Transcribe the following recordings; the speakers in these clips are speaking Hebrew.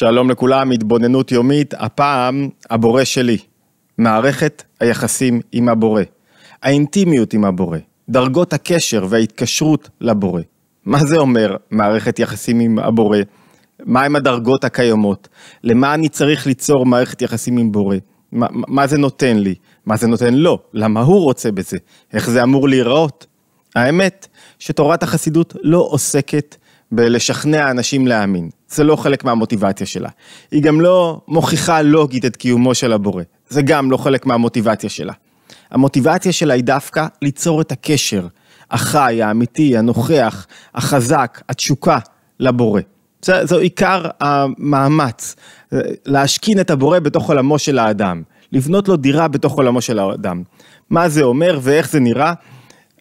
שלום לכולם, התבוננות יומית, הפעם הבורא שלי. מערכת היחסים עם הבורא. האינטימיות עם הבורא. דרגות הקשר וההתקשרות לבורא. מה זה אומר מערכת יחסים עם הבורא? מהם הדרגות הקיימות? למה אני צריך ליצור מערכת יחסים עם בורא? מה, מה זה נותן לי? מה זה נותן לו? למה הוא רוצה בזה? איך זה אמור להיראות? האמת, שתורת החסידות לא עוסקת בלשכנע אנשים להאמין. זה לא חלק מהמוטיבציה שלה. היא גם לא מוכיחה לוגית את קיומו של הבורא. זה גם לא חלק מהמוטיבציה שלה. המוטיבציה שלה היא דווקא ליצור את הקשר החי, האמיתי, הנוכח, החזק, התשוקה לבורא. זה, זה עיקר המאמץ, להשכין את הבורא בתוך עולמו של האדם, לבנות לו דירה בתוך עולמו של האדם. מה זה אומר ואיך זה נראה?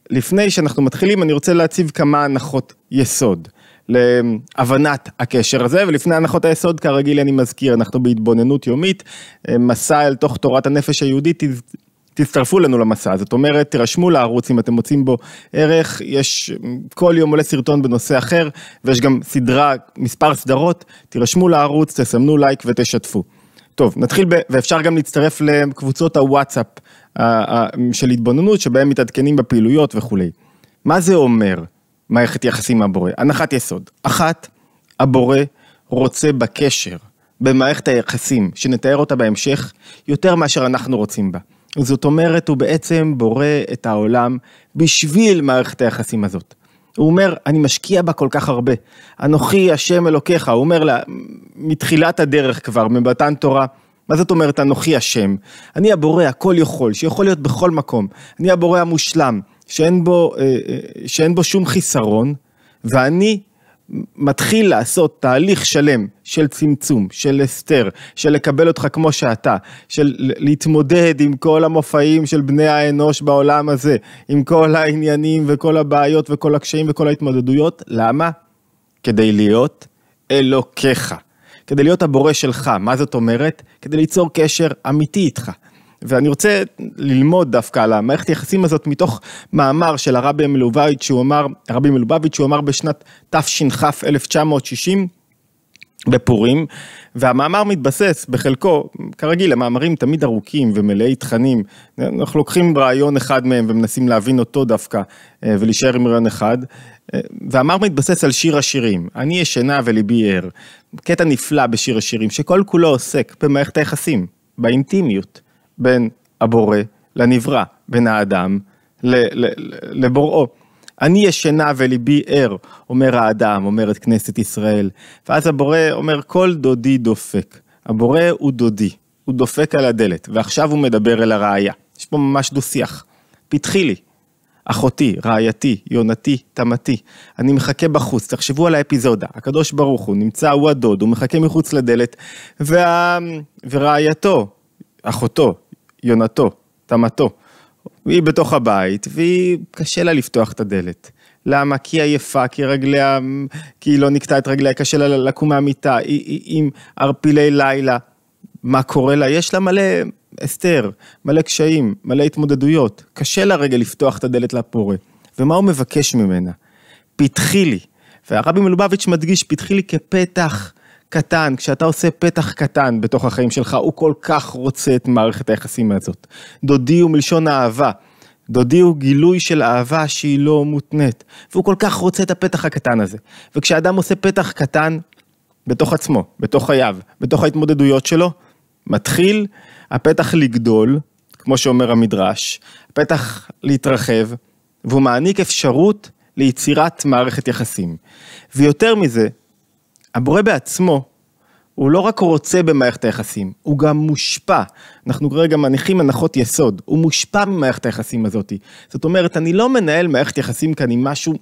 לפני שאנחנו מתחילים, אני רוצה להציב כמה הנחות יסוד. להבנת הקשר הזה, ולפני הנחות היסוד, כרגיל אני מזכיר, אנחנו בהתבוננות יומית, אה, מסע אל תוך תורת הנפש היהודית, תצטרפו לנו למסע, זאת אומרת, תירשמו לערוץ אם אתם מוצאים בו ערך, יש כל יום עולה סרטון בנושא אחר, ויש גם סדרה, מספר סדרות, תירשמו לערוץ, תסמנו לייק ותשתפו. טוב, נתחיל, ב, ואפשר גם להצטרף לקבוצות הוואטסאפ של התבוננות, שבהם מתעדכנים בפעילויות וכולי. מה זה אומר? מערכת יחסים עם הבורא. הנחת יסוד. אחת, הבורא רוצה בקשר, במערכת היחסים, שנתאר אותה בהמשך, יותר מאשר אנחנו רוצים בה. זאת אומרת, הוא בעצם בורא את העולם בשביל מערכת היחסים הזאת. הוא אומר, אני משקיע בה כל כך הרבה. אנוכי השם אלוקיך, הוא אומר לה, מתחילת הדרך כבר, מבתן תורה, מה זאת אומרת אנוכי השם? אני הבורא הכל יכול, שיכול להיות בכל מקום. אני הבורא המושלם. שאין בו, אה, אה, שאין בו שום חיסרון, ואני מתחיל לעשות תהליך שלם של צמצום, של הסתר, של לקבל אותך כמו שאתה, של להתמודד עם כל המופעים של בני האנוש בעולם הזה, עם כל העניינים וכל הבעיות וכל הקשיים וכל ההתמודדויות. למה? כדי להיות אלוקיך, כדי להיות הבורא שלך. מה זאת אומרת? כדי ליצור קשר אמיתי איתך. ואני רוצה ללמוד דווקא על המערכת היחסים הזאת מתוך מאמר של הרבי מלובביץ', שהוא אמר, הרבי מלובביץ', שהוא אמר בשנת תש"כ 1960, בפורים, והמאמר מתבסס בחלקו, כרגיל, המאמרים תמיד ארוכים ומלאי תכנים, אנחנו לוקחים רעיון אחד מהם ומנסים להבין אותו דווקא, אה, ולהישאר עם רעיון אחד, אה, והמאמר מתבסס על שיר השירים, אני ישנה וליבי ער, קטע נפלא בשיר השירים, שכל כולו עוסק במערכת היחסים, באינטימיות. בין הבורא לנברא, בין האדם לבוראו. אני ישנה וליבי ער, אומר האדם, אומרת כנסת ישראל. ואז הבורא אומר, כל דודי דופק. הבורא הוא דודי, הוא דופק על הדלת, ועכשיו הוא מדבר אל הראייה. יש פה ממש דו-שיח. פתחי לי, אחותי, רעייתי, יונתי, תמתי. אני מחכה בחוץ, תחשבו על האפיזודה. הקדוש ברוך הוא נמצא, הוא הדוד, הוא מחכה מחוץ לדלת, וה... ורעייתו, אחותו, יונתו, תמתו. היא בתוך הבית, והיא, קשה לה לפתוח את הדלת. למה? כי היא עייפה, כי רגליה, כי היא לא נקטעה את רגליה, קשה לה לקום מהמיטה, היא, היא עם ערפילי לילה. מה קורה לה? יש לה מלא הסתר, מלא קשיים, מלא התמודדויות. קשה לה רגע לפתוח את הדלת לפורה. ומה הוא מבקש ממנה? פתחי לי. והרבי מלובביץ' מדגיש, פתחי לי כפתח קטן, כשאתה עושה פתח קטן בתוך החיים שלך, הוא כל כך רוצה את מערכת היחסים הזאת. דודי הוא מלשון אהבה. דודי הוא גילוי של אהבה שהיא לא מותנית, והוא כל כך רוצה את הפתח הקטן הזה. וכשאדם עושה פתח קטן בתוך עצמו, בתוך חייו, בתוך ההתמודדויות שלו, מתחיל הפתח לגדול, כמו שאומר המדרש, הפתח להתרחב, והוא מעניק אפשרות ליצירת מערכת יחסים. ויותר מזה, הבורא בעצמו, הוא לא רק רוצה במערכת היחסים, הוא גם מושפע. אנחנו כרגע מניחים הנחות יסוד, הוא מושפע ממערכת היחסים הזאת. זאת אומרת, אני לא מנהל מערכת יחסים כאן עם משהו,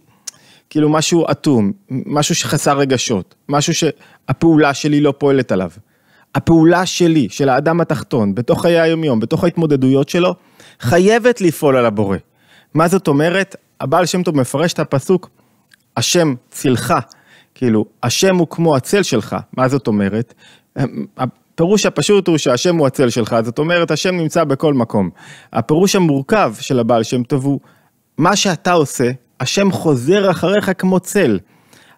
כאילו משהו אטום, משהו שחסר רגשות, משהו שהפעולה שלי לא פועלת עליו. הפעולה שלי, של האדם התחתון, בתוך חיי היומיום, בתוך ההתמודדויות שלו, חייבת לפעול על הבורא. מה זאת אומרת? הבעל שם טוב מפרש את הפסוק, השם צילך כאילו, השם הוא כמו הצל שלך, מה זאת אומרת? אמ, הפירוש הפשוט הוא שהשם הוא הצל שלך, זאת אומרת, השם נמצא בכל מקום. הפירוש המורכב של הבעל שם טוב הוא, מה שאתה עושה, השם חוזר אחריך כמו צל.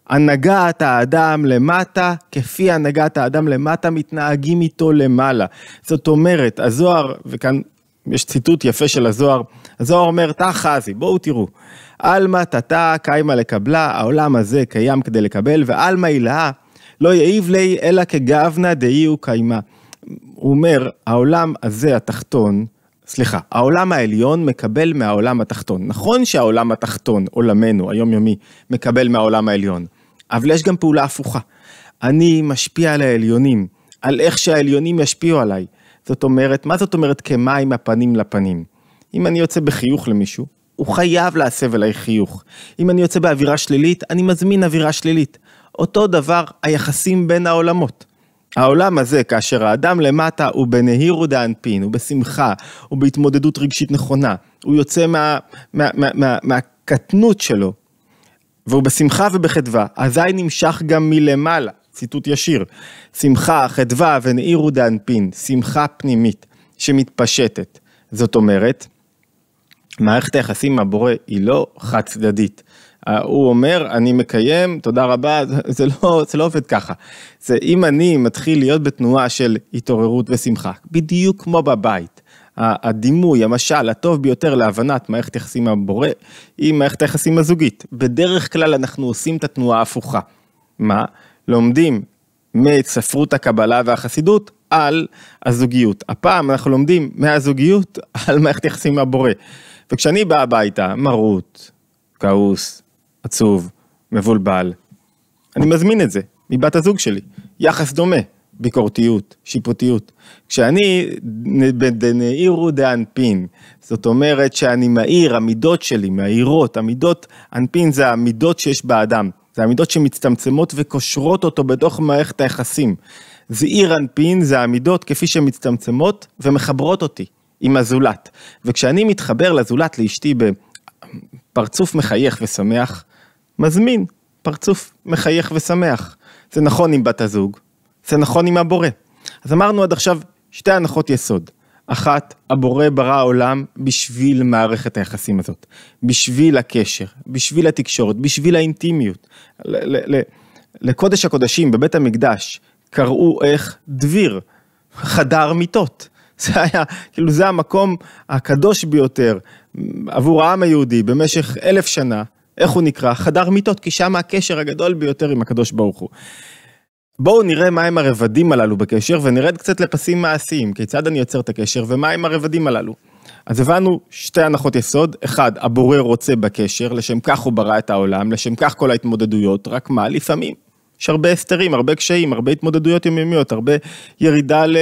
הנהגת האדם למטה, כפי הנהגת האדם למטה, מתנהגים איתו למעלה. זאת אומרת, הזוהר, וכאן יש ציטוט יפה של הזוהר, הזוהר אומר, תא חזי, בואו תראו. עלמא תתא קיימה לקבלה, העולם הזה קיים כדי לקבל, ועלמא הילאה לא יעיב לי אלא כגאוונה דאי קיימה. הוא אומר, העולם הזה התחתון, סליחה, העולם העליון מקבל מהעולם התחתון. נכון שהעולם התחתון, עולמנו, היומיומי, מקבל מהעולם העליון, אבל יש גם פעולה הפוכה. אני משפיע על העליונים, על איך שהעליונים ישפיעו עליי. זאת אומרת, מה זאת אומרת כמים הפנים לפנים? אם אני יוצא בחיוך למישהו, הוא חייב להסב אליי חיוך. אם אני יוצא באווירה שלילית, אני מזמין אווירה שלילית. אותו דבר היחסים בין העולמות. העולם הזה, כאשר האדם למטה הוא בנהירו דאנפין, הוא בשמחה, הוא בהתמודדות רגשית נכונה, הוא יוצא מה, מה, מה, מה, מהקטנות שלו, והוא בשמחה ובחדווה, אזי נמשך גם מלמעלה, ציטוט ישיר, שמחה, חדווה ונהירו דאנפין, שמחה פנימית שמתפשטת. זאת אומרת, מערכת היחסים עם הבורא היא לא חד צדדית. אה, הוא אומר, אני מקיים, תודה רבה, זה לא, זה לא עובד ככה. זה אם אני מתחיל להיות בתנועה של התעוררות ושמחה, בדיוק כמו בבית. הדימוי, המשל, הטוב ביותר להבנת מערכת יחסים עם הבורא, היא מערכת היחסים הזוגית. בדרך כלל אנחנו עושים את התנועה ההפוכה. מה? לומדים מספרות הקבלה והחסידות על הזוגיות. הפעם אנחנו לומדים מהזוגיות על מערכת יחסים עם הבורא. וכשאני בא הביתה, מרוט, כעוס, עצוב, מבולבל, אני מזמין את זה מבת הזוג שלי. יחס דומה, ביקורתיות, שיפוטיות. כשאני בדנאירו דאנפין, זאת אומרת שאני מאיר, המידות שלי מאירות, המידות, אנפין זה המידות שיש באדם, זה המידות שמצטמצמות וקושרות אותו בתוך מערכת היחסים. זעיר אנפין זה המידות כפי שהן מצטמצמות ומחברות אותי. עם הזולת. וכשאני מתחבר לזולת, לאשתי, בפרצוף מחייך ושמח, מזמין פרצוף מחייך ושמח. זה נכון עם בת הזוג, זה נכון עם הבורא. אז אמרנו עד עכשיו שתי הנחות יסוד. אחת, הבורא ברא עולם בשביל מערכת היחסים הזאת, בשביל הקשר, בשביל התקשורת, בשביל האינטימיות. ל- ל- לקודש הקודשים בבית המקדש קראו איך דביר, חדר מיטות. זה היה, כאילו זה המקום הקדוש ביותר עבור העם היהודי במשך אלף שנה, איך הוא נקרא? חדר מיטות, כי שם הקשר הגדול ביותר עם הקדוש ברוך הוא. בואו נראה מהם הרבדים הללו בקשר ונרד קצת לפסים מעשיים, כיצד אני יוצר את הקשר ומהם הרבדים הללו. אז הבנו שתי הנחות יסוד, אחד, הבורא רוצה בקשר, לשם כך הוא ברא את העולם, לשם כך כל ההתמודדויות, רק מה, לפעמים יש הרבה הסתרים, הרבה קשיים, הרבה התמודדויות יומיומיות, הרבה ירידה ל...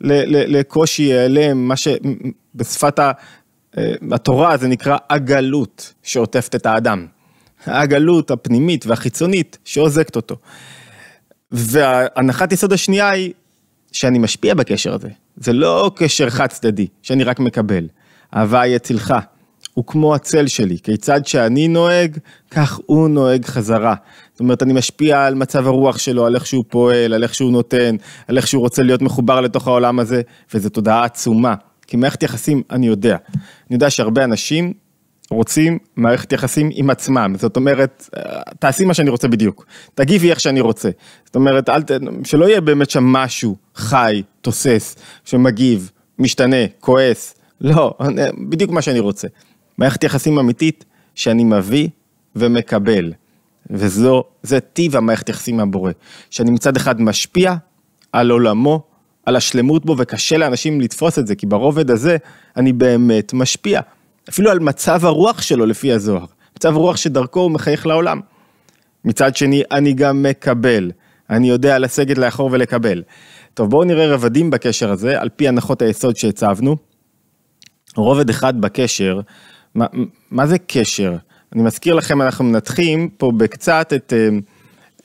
לקושי העלם, מה שבשפת אה, התורה זה נקרא הגלות שעוטפת את האדם. הגלות הפנימית והחיצונית שעוזקת אותו. והנחת יסוד השנייה היא שאני משפיע בקשר הזה. זה לא קשר חד צדדי, שאני רק מקבל. אהבה היא אצלך. הוא כמו הצל שלי, כיצד שאני נוהג, כך הוא נוהג חזרה. זאת אומרת, אני משפיע על מצב הרוח שלו, על איך שהוא פועל, על איך שהוא נותן, על איך שהוא רוצה להיות מחובר לתוך העולם הזה, וזו תודעה עצומה. כי מערכת יחסים, אני יודע. אני יודע שהרבה אנשים רוצים מערכת יחסים עם עצמם, זאת אומרת, תעשי מה שאני רוצה בדיוק, תגיבי איך שאני רוצה. זאת אומרת, אל ת... שלא יהיה באמת שם משהו חי, תוסס, שמגיב, משתנה, כועס, לא, בדיוק מה שאני רוצה. מערכת יחסים אמיתית שאני מביא ומקבל. וזו, זה טיב המערכת יחסים מהבורא. שאני מצד אחד משפיע על עולמו, על השלמות בו, וקשה לאנשים לתפוס את זה, כי ברובד הזה אני באמת משפיע. אפילו על מצב הרוח שלו לפי הזוהר. מצב רוח שדרכו הוא מחייך לעולם. מצד שני, אני גם מקבל. אני יודע לסגת לאחור ולקבל. טוב, בואו נראה רבדים בקשר הזה, על פי הנחות היסוד שהצבנו. רובד אחד בקשר מה, מה זה קשר? אני מזכיר לכם, אנחנו מנתחים פה בקצת את, אה,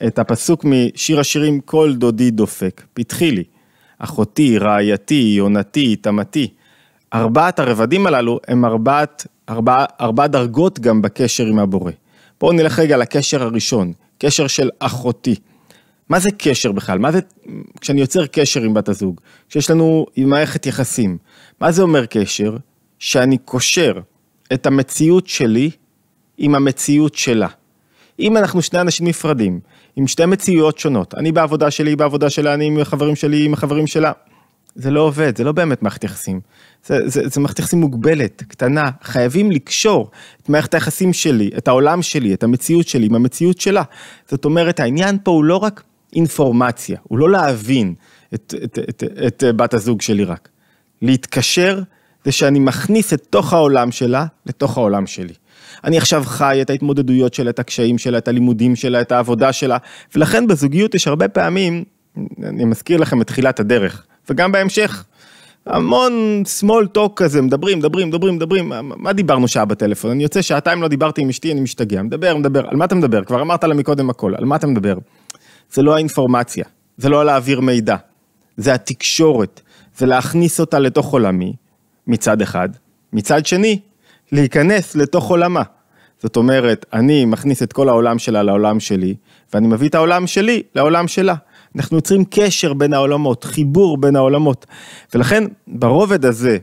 את הפסוק משיר השירים "כל דודי דופק", פתחי לי, אחותי, רעייתי, יונתי, תמתי. ארבעת הרבדים הללו הם ארבעת, ארבע, ארבע דרגות גם בקשר עם הבורא. בואו נלך רגע לקשר הראשון, קשר של אחותי. מה זה קשר בכלל? מה זה, כשאני יוצר קשר עם בת הזוג, כשיש לנו מערכת יחסים, מה זה אומר קשר? שאני קושר את המציאות שלי עם המציאות שלה. אם אנחנו שני אנשים נפרדים, עם שתי מציאויות שונות, אני בעבודה שלי, היא בעבודה שלה, אני עם החברים שלי, עם החברים שלה, זה לא עובד, זה לא באמת מערכת יחסים. זה, זה, זה מערכת יחסים מוגבלת, קטנה, חייבים לקשור את מערכת היחסים שלי, את העולם שלי, את המציאות שלי עם המציאות שלה. זאת אומרת, העניין פה הוא לא רק אינפורמציה, הוא לא להבין את, את, את, את, את בת הזוג שלי רק. להתקשר זה שאני מכניס את תוך העולם שלה לתוך העולם שלי. אני עכשיו חי את ההתמודדויות שלה, את הקשיים שלה, את הלימודים שלה, את העבודה שלה, ולכן בזוגיות יש הרבה פעמים, אני מזכיר לכם את תחילת הדרך, וגם בהמשך, המון small talk כזה, מדברים, מדברים, מדברים, מדברים, מה דיברנו שעה בטלפון? אני יוצא שעתיים לא דיברתי עם אשתי, אני משתגע, מדבר, מדבר, על מה אתה מדבר? כבר אמרת לה מקודם הכל, על מה אתה מדבר? זה לא האינפורמציה, זה לא להעביר מידע, זה התקשורת, זה להכניס אותה לתוך עולמי, מצד אחד. מצד שני, להיכנס לתוך עולמה. זאת אומרת, אני מכניס את כל העולם שלה לעולם שלי, ואני מביא את העולם שלי לעולם שלה. אנחנו יוצרים קשר בין העולמות, חיבור בין העולמות. ולכן, ברובד הזה,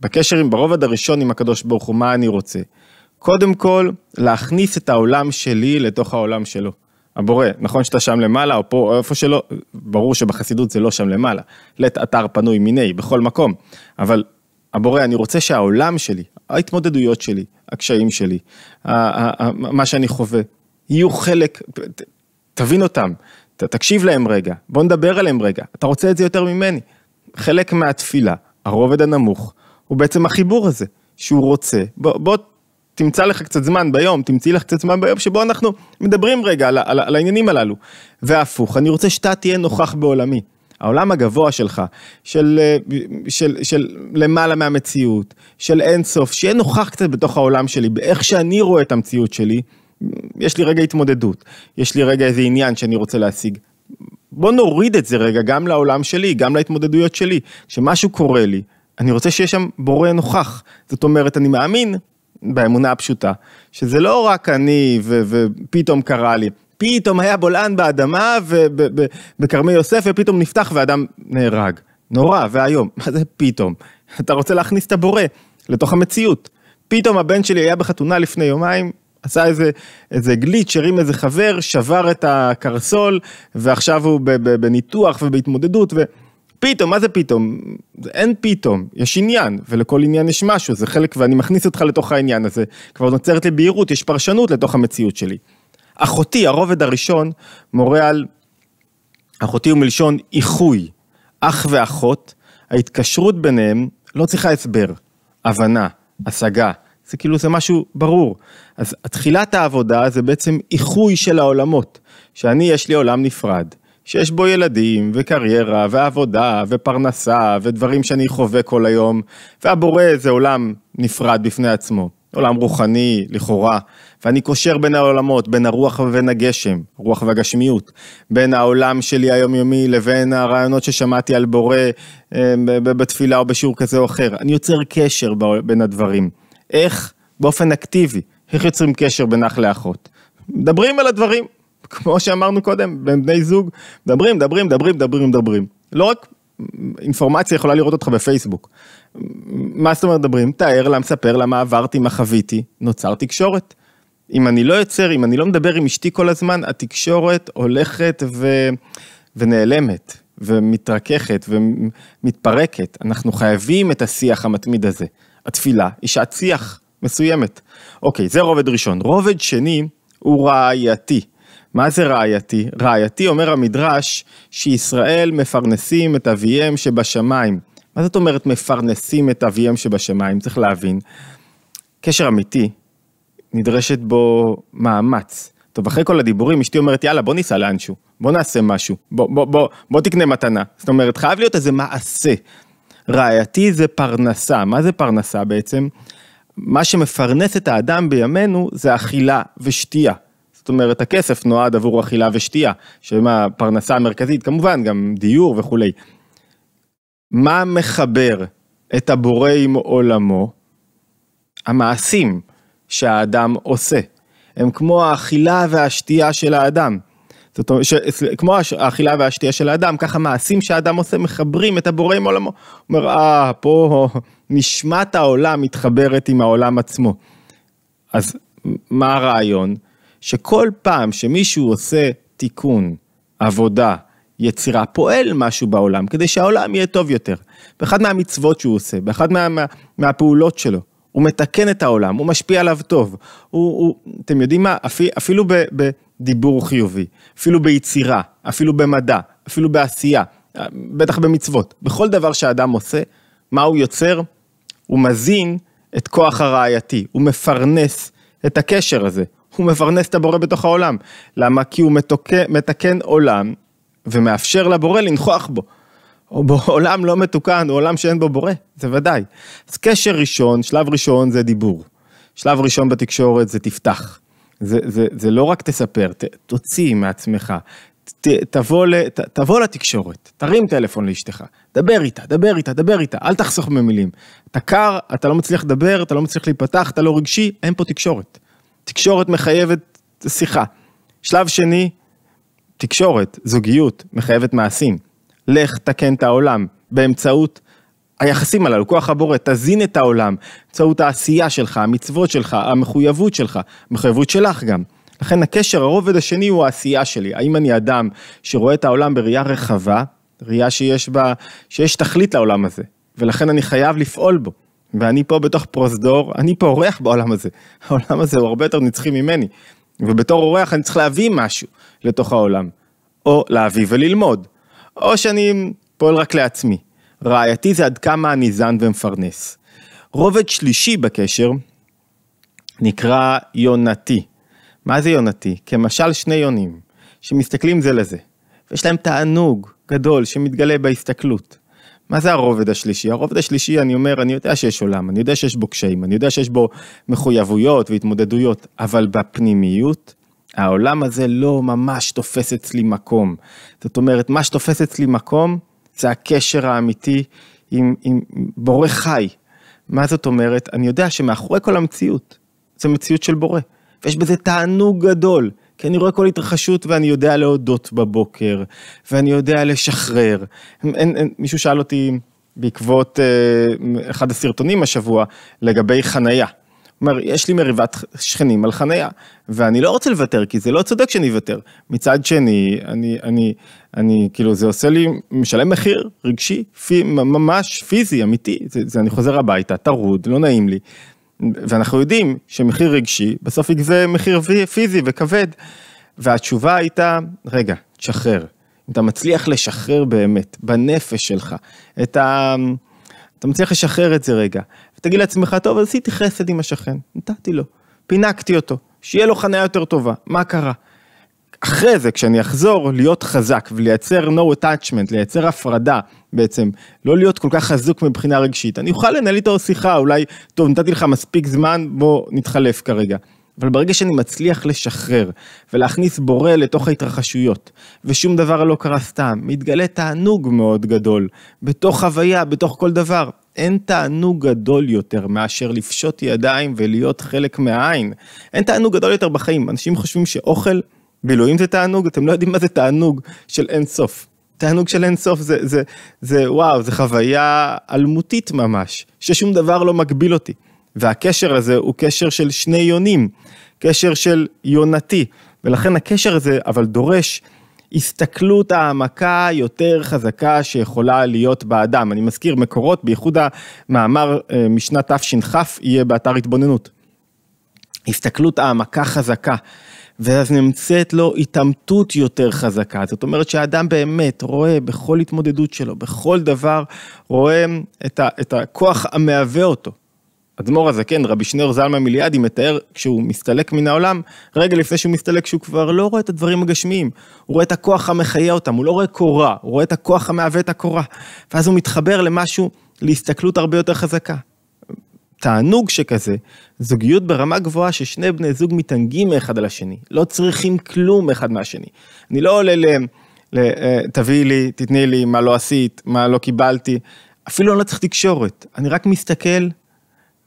בקשר עם, ברובד הראשון עם הקדוש ברוך הוא, מה אני רוצה? קודם כל, להכניס את העולם שלי לתוך העולם שלו. הבורא, נכון שאתה שם למעלה, או פה, או איפה שלא, ברור שבחסידות זה לא שם למעלה. לית אתר פנוי מיני, בכל מקום. אבל הבורא, אני רוצה שהעולם שלי, ההתמודדויות שלי, הקשיים שלי, מה שאני חווה, יהיו חלק, תבין אותם, תקשיב להם רגע, בוא נדבר עליהם רגע, אתה רוצה את זה יותר ממני. חלק מהתפילה, הרובד הנמוך, הוא בעצם החיבור הזה, שהוא רוצה, בוא, בוא תמצא לך קצת זמן ביום, תמצאי לך קצת זמן ביום, שבו אנחנו מדברים רגע על, על, על העניינים הללו. והפוך, אני רוצה שאתה תהיה נוכח בעולמי. העולם הגבוה שלך, של, של, אה, של, של למעלה מהמציאות, של אינסוף, שיהיה נוכח קצת בתוך העולם שלי, באיך שאני רואה את המציאות שלי, יש לי רגע התמודדות, יש לי רגע איזה עניין שאני רוצה להשיג. בוא נוריד את זה רגע גם לעולם שלי, גם להתמודדויות שלי. כשמשהו קורה לי, אני רוצה שיהיה שם בורא נוכח. זאת אומרת, אני מאמין באמונה הפשוטה, שזה לא רק אני ופתאום קרה לי, פתאום היה בולען באדמה ובכרמי יוסף, ופתאום נפתח ואדם נהרג. נורא ואיום. מה זה פתאום? אתה רוצה להכניס את הבורא לתוך המציאות. פתאום הבן שלי היה בחתונה לפני יומיים, עשה איזה, איזה גליץ', הרים איזה חבר, שבר את הקרסול, ועכשיו הוא בניתוח ובהתמודדות, ו... פתאום, מה זה פתאום? אין פתאום, יש עניין, ולכל עניין יש משהו, זה חלק, ואני מכניס אותך לתוך העניין הזה. כבר נוצרת לי בהירות, יש פרשנות לתוך המציאות שלי. אחותי, הרובד הראשון, מורה על, אחותי הוא מלשון איחוי, אח ואחות, ההתקשרות ביניהם לא צריכה הסבר, הבנה, השגה, זה כאילו זה משהו ברור. אז תחילת העבודה זה בעצם איחוי של העולמות, שאני יש לי עולם נפרד, שיש בו ילדים וקריירה ועבודה ופרנסה ודברים שאני חווה כל היום, והבורא זה עולם נפרד בפני עצמו, עולם רוחני לכאורה, ואני קושר בין העולמות, בין הרוח ובין הגשם, רוח והגשמיות, בין העולם שלי היומיומי לבין הרעיונות ששמעתי על בורא אה, בתפילה או בשיעור כזה או אחר. אני יוצר קשר בין הדברים. איך? באופן אקטיבי. איך יוצרים קשר בין אח לאחות? מדברים על הדברים, כמו שאמרנו קודם, בין בני זוג, מדברים, מדברים, מדברים, מדברים, מדברים. לא רק אינפורמציה יכולה לראות אותך בפייסבוק. מה זאת אומרת מדברים? תאר לה, מספר לה מה עברתי, מה חוויתי, נוצר תקשורת. אם אני לא יוצר, אם אני לא מדבר עם אשתי כל הזמן, התקשורת הולכת ו... ונעלמת, ומתרככת, ומתפרקת. אנחנו חייבים את השיח המתמיד הזה. התפילה היא שעת שיח מסוימת. אוקיי, זה רובד ראשון. רובד שני הוא רעייתי. מה זה רעייתי? רעייתי אומר המדרש שישראל מפרנסים את אביהם שבשמיים. מה זאת אומרת מפרנסים את אביהם שבשמיים? צריך להבין. קשר אמיתי נדרשת בו מאמץ. טוב, אחרי כל הדיבורים, אשתי אומרת, יאללה, בוא ניסע לאנשהו, בוא נעשה משהו, בוא, בוא, בוא, בוא תקנה מתנה. זאת אומרת, חייב להיות איזה מעשה. רעייתי זה פרנסה. מה זה פרנסה בעצם? מה שמפרנס את האדם בימינו זה אכילה ושתייה. זאת אומרת, הכסף נועד עבור אכילה ושתייה, שהם הפרנסה המרכזית, כמובן, גם דיור וכולי. מה מחבר את הבורא עם עולמו? המעשים. שהאדם עושה. הם כמו האכילה והשתייה של האדם. זאת אומרת, ש... כמו האכילה והשתייה של האדם, ככה מעשים שהאדם עושה מחברים את הבורא עם עולמו. הוא אומר, אה, פה נשמת העולם מתחברת עם העולם עצמו. אז מה הרעיון? שכל פעם שמישהו עושה תיקון, עבודה, יצירה, פועל משהו בעולם, כדי שהעולם יהיה טוב יותר. באחד מהמצוות שהוא עושה, באחד מה, מה, מהפעולות שלו. הוא מתקן את העולם, הוא משפיע עליו טוב. הוא, הוא אתם יודעים מה, אפילו, אפילו בדיבור חיובי, אפילו ביצירה, אפילו במדע, אפילו בעשייה, בטח במצוות. בכל דבר שאדם עושה, מה הוא יוצר? הוא מזין את כוח הרעייתי, הוא מפרנס את הקשר הזה, הוא מפרנס את הבורא בתוך העולם. למה? כי הוא מתוקן, מתקן עולם ומאפשר לבורא לנכוח בו. או בעולם לא מתוקן, או עולם שאין בו בורא, זה ודאי. אז קשר ראשון, שלב ראשון זה דיבור. שלב ראשון בתקשורת זה תפתח. זה, זה, זה לא רק תספר, ת, תוציא מעצמך, ת, תבוא, ל, ת, תבוא לתקשורת, תרים טלפון לאשתך, דבר איתה, דבר איתה, דבר איתה, אל תחסוך ממילים. אתה קר, אתה לא מצליח לדבר, אתה לא מצליח להיפתח, אתה לא רגשי, אין פה תקשורת. תקשורת מחייבת שיחה. שלב שני, תקשורת, זוגיות, מחייבת מעשים. לך תקן את העולם באמצעות היחסים הללו, כוח הבורא, תזין את העולם באמצעות העשייה שלך, המצוות שלך, המחויבות שלך, המחויבות שלך גם. לכן הקשר, הרובד השני הוא העשייה שלי. האם אני אדם שרואה את העולם בראייה רחבה, ראייה שיש בה, שיש תכלית לעולם הזה, ולכן אני חייב לפעול בו. ואני פה בתוך פרוזדור, אני פה אורח בעולם הזה. העולם הזה הוא הרבה יותר נצחי ממני. ובתור אורח אני צריך להביא משהו לתוך העולם. או להביא וללמוד, או שאני פועל רק לעצמי. רעייתי זה עד כמה אני זן ומפרנס. רובד שלישי בקשר נקרא יונתי. מה זה יונתי? כמשל שני יונים שמסתכלים זה לזה, ויש להם תענוג גדול שמתגלה בהסתכלות. מה זה הרובד השלישי? הרובד השלישי, אני אומר, אני יודע שיש עולם, אני יודע שיש בו קשיים, אני יודע שיש בו מחויבויות והתמודדויות, אבל בפנימיות, העולם הזה לא ממש תופס אצלי מקום. זאת אומרת, מה שתופס אצלי מקום זה הקשר האמיתי עם, עם בורא חי. מה זאת אומרת? אני יודע שמאחורי כל המציאות, זה מציאות של בורא. ויש בזה תענוג גדול, כי אני רואה כל התרחשות ואני יודע להודות בבוקר, ואני יודע לשחרר. אין, אין, אין, מישהו שאל אותי בעקבות אה, אחד הסרטונים השבוע לגבי חנייה. יש לי מריבת שכנים על חניה, ואני לא רוצה לוותר, כי זה לא צודק שאני אוותר. מצד שני, אני, אני, אני, כאילו, זה עושה לי, משלם מחיר רגשי, פי, ממש פיזי, אמיתי. זה, זה, אני חוזר הביתה, טרוד, לא נעים לי. ואנחנו יודעים שמחיר רגשי, בסוף יגזה מחיר פיזי וכבד. והתשובה הייתה, רגע, תשחרר. אם אתה מצליח לשחרר באמת, בנפש שלך, את ה... אתה מצליח לשחרר את זה רגע, תגיד לעצמך, טוב, עשיתי חסד עם השכן, נתתי לו, פינקתי אותו, שיהיה לו חניה יותר טובה, מה קרה? אחרי זה, כשאני אחזור להיות חזק ולייצר no attachment, לייצר הפרדה בעצם, לא להיות כל כך חזוק מבחינה רגשית, אני אוכל לנהל איתו שיחה, אולי, טוב, נתתי לך מספיק זמן, בוא נתחלף כרגע. אבל ברגע שאני מצליח לשחרר ולהכניס בורא לתוך ההתרחשויות, ושום דבר לא קרה סתם, מתגלה תענוג מאוד גדול, בתוך חוויה, בתוך כל דבר. אין תענוג גדול יותר מאשר לפשוט ידיים ולהיות חלק מהעין. אין תענוג גדול יותר בחיים. אנשים חושבים שאוכל, בילויים זה תענוג, אתם לא יודעים מה זה תענוג של אין סוף. תענוג של אין סוף זה, זה, זה וואו, זה חוויה אלמותית ממש, ששום דבר לא מגביל אותי. והקשר הזה הוא קשר של שני יונים, קשר של יונתי, ולכן הקשר הזה אבל דורש הסתכלות העמקה יותר חזקה שיכולה להיות באדם. אני מזכיר מקורות, בייחוד המאמר אה, משנת תש"כ יהיה באתר התבוננות. הסתכלות העמקה חזקה. ואז נמצאת לו התעמתות יותר חזקה. זאת אומרת שהאדם באמת רואה בכל התמודדות שלו, בכל דבר, רואה את, ה, את הכוח המהווה אותו. האדמו"ר כן, רבי שניאור זלמה מיליאדי, מתאר כשהוא מסתלק מן העולם, רגע לפני שהוא מסתלק, שהוא כבר לא רואה את הדברים הגשמיים. הוא רואה את הכוח המחיה אותם, הוא לא רואה קורה, הוא רואה את הכוח המהווה את הקורה. ואז הוא מתחבר למשהו, להסתכלות הרבה יותר חזקה. תענוג שכזה, זוגיות ברמה גבוהה ששני בני זוג מתענגים מאחד על השני, לא צריכים כלום אחד מהשני. אני לא עולה ל... ל אה, תביאי לי, תתני לי, מה לא עשית, מה לא קיבלתי, אפילו אני לא צריך תקשורת, אני רק מסתכל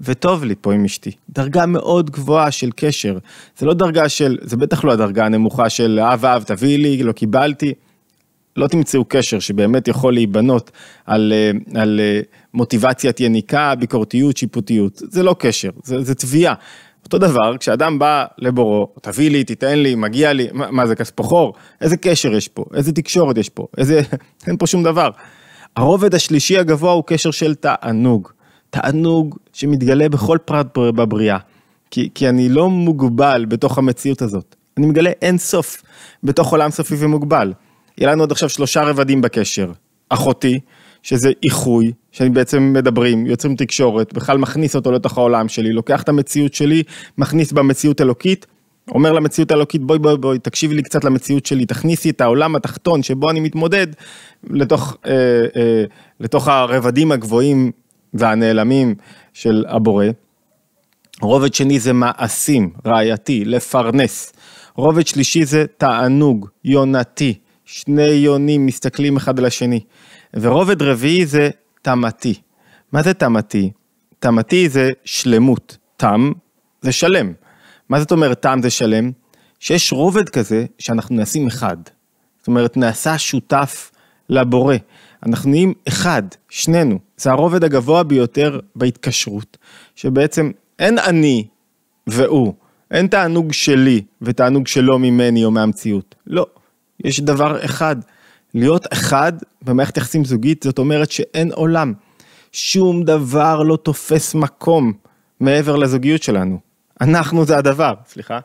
וטוב לי פה עם אשתי. דרגה מאוד גבוהה של קשר. זה לא דרגה של, זה בטח לא הדרגה הנמוכה של אב אב תביאי לי, לא קיבלתי. לא תמצאו קשר שבאמת יכול להיבנות על, אה, על אה, מוטיבציית יניקה, ביקורתיות, שיפוטיות. זה לא קשר, זה, זה תביעה. אותו דבר, כשאדם בא לבורו, תביא לי, תיתן לי, מגיע לי, מה, מה זה כספוחור? איזה קשר יש פה? איזה תקשורת יש פה? איזה... אין פה שום דבר. הרובד השלישי הגבוה הוא קשר של תענוג. תענוג שמתגלה בכל פרט בבריאה. כי, כי אני לא מוגבל בתוך המציאות הזאת. אני מגלה אין סוף בתוך עולם סופי ומוגבל. יהיה לנו עוד עכשיו שלושה רבדים בקשר. אחותי, שזה איחוי, שאני בעצם מדברים, יוצרים תקשורת, בכלל מכניס אותו לתוך העולם שלי, לוקח את המציאות שלי, מכניס בה מציאות אלוקית, אומר למציאות האלוקית, בואי בואי בואי, תקשיבי לי קצת למציאות שלי, תכניסי את העולם התחתון שבו אני מתמודד לתוך, אה, אה, לתוך הרבדים הגבוהים והנעלמים של הבורא. רובד שני זה מעשים, רעייתי, לפרנס. רובד שלישי זה תענוג, יונתי. שני יונים מסתכלים אחד על השני. ורובד רביעי זה תמתי. מה זה תמתי? תמתי זה שלמות. תם זה שלם. מה זאת אומרת תם זה שלם? שיש רובד כזה שאנחנו נעשים אחד. זאת אומרת, נעשה שותף לבורא. אנחנו נהיים אחד, שנינו. זה הרובד הגבוה ביותר בהתקשרות, שבעצם אין אני והוא, אין תענוג שלי ותענוג שלו ממני או מהמציאות. לא, יש דבר אחד. להיות אחד במערכת יחסים זוגית, זאת אומרת שאין עולם. שום דבר לא תופס מקום מעבר לזוגיות שלנו. אנחנו זה הדבר, סליחה.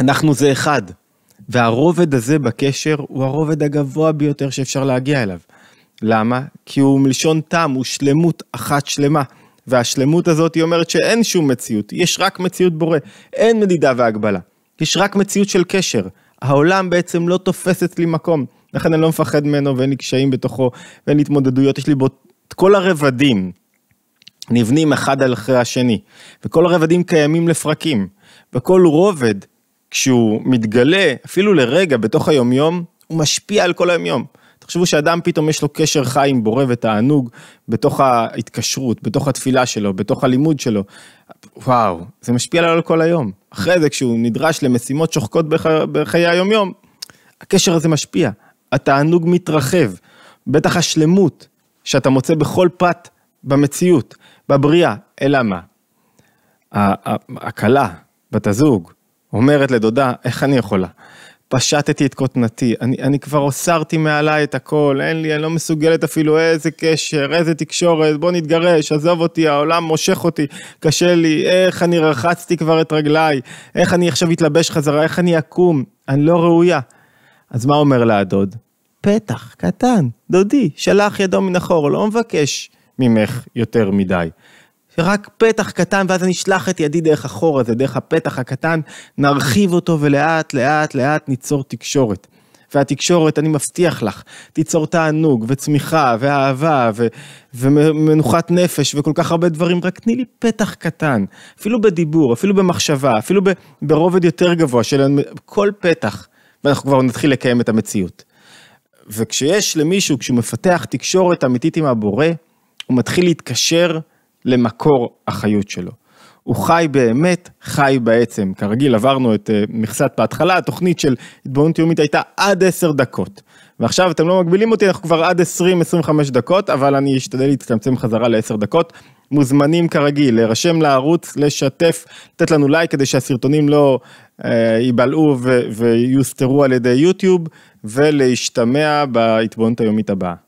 אנחנו זה אחד. והרובד הזה בקשר הוא הרובד הגבוה ביותר שאפשר להגיע אליו. למה? כי הוא מלשון טעם, הוא שלמות אחת שלמה. והשלמות הזאת היא אומרת שאין שום מציאות, יש רק מציאות בורא, אין מדידה והגבלה. יש רק מציאות של קשר. העולם בעצם לא תופס אצלי מקום, לכן אני לא מפחד ממנו ואין לי קשיים בתוכו ואין לי התמודדויות, יש לי בו את כל הרבדים נבנים אחד על אחרי השני, וכל הרבדים קיימים לפרקים, וכל רובד כשהוא מתגלה, אפילו לרגע, בתוך היומיום, הוא משפיע על כל היומיום. תחשבו שאדם פתאום יש לו קשר חי עם בורא ותענוג בתוך ההתקשרות, בתוך התפילה שלו, בתוך הלימוד שלו. וואו, זה משפיע עליו על כל היום. אחרי זה, כשהוא נדרש למשימות שוחקות בח... בחיי היומיום, הקשר הזה משפיע, התענוג מתרחב, בטח השלמות שאתה מוצא בכל פרט במציאות, בבריאה, אלא מה? הכלה, בת הזוג, אומרת לדודה, איך אני יכולה? פשטתי את קוטנתי, אני, אני כבר אוסרתי מעליי את הכל, אין לי, אני לא מסוגלת אפילו איזה קשר, איזה תקשורת, בוא נתגרש, עזוב אותי, העולם מושך אותי, קשה לי, איך אני רחצתי כבר את רגליי, איך אני עכשיו אתלבש חזרה, איך אני אקום, אני לא ראויה. אז מה אומר לה הדוד? פתח קטן, דודי, שלח ידו מן החור, לא מבקש ממך יותר מדי. רק פתח קטן, ואז אני אשלח את ידי דרך החור הזה, דרך הפתח הקטן, נרחיב אותו ולאט, לאט, לאט ניצור תקשורת. והתקשורת, אני מבטיח לך, תיצור תענוג וצמיחה ואהבה ו- ומנוחת נפש וכל כך הרבה דברים, רק תני לי פתח קטן, אפילו בדיבור, אפילו במחשבה, אפילו ב- ברובד יותר גבוה של כל פתח, ואנחנו כבר נתחיל לקיים את המציאות. וכשיש למישהו, כשהוא מפתח תקשורת אמיתית עם הבורא, הוא מתחיל להתקשר למקור החיות שלו. הוא חי באמת, חי בעצם. כרגיל, עברנו את אה, מכסת בהתחלה, התוכנית של התבוננות יומית הייתה עד עשר דקות. ועכשיו אתם לא מגבילים אותי, אנחנו כבר עד 20-25 דקות, אבל אני אשתדל להצטמצם חזרה לעשר דקות. מוזמנים כרגיל להירשם לערוץ, לשתף, לתת לנו לייק כדי שהסרטונים לא אה, ייבלעו ויוסתרו על ידי יוטיוב, ולהשתמע בהתבוננות היומית הבאה.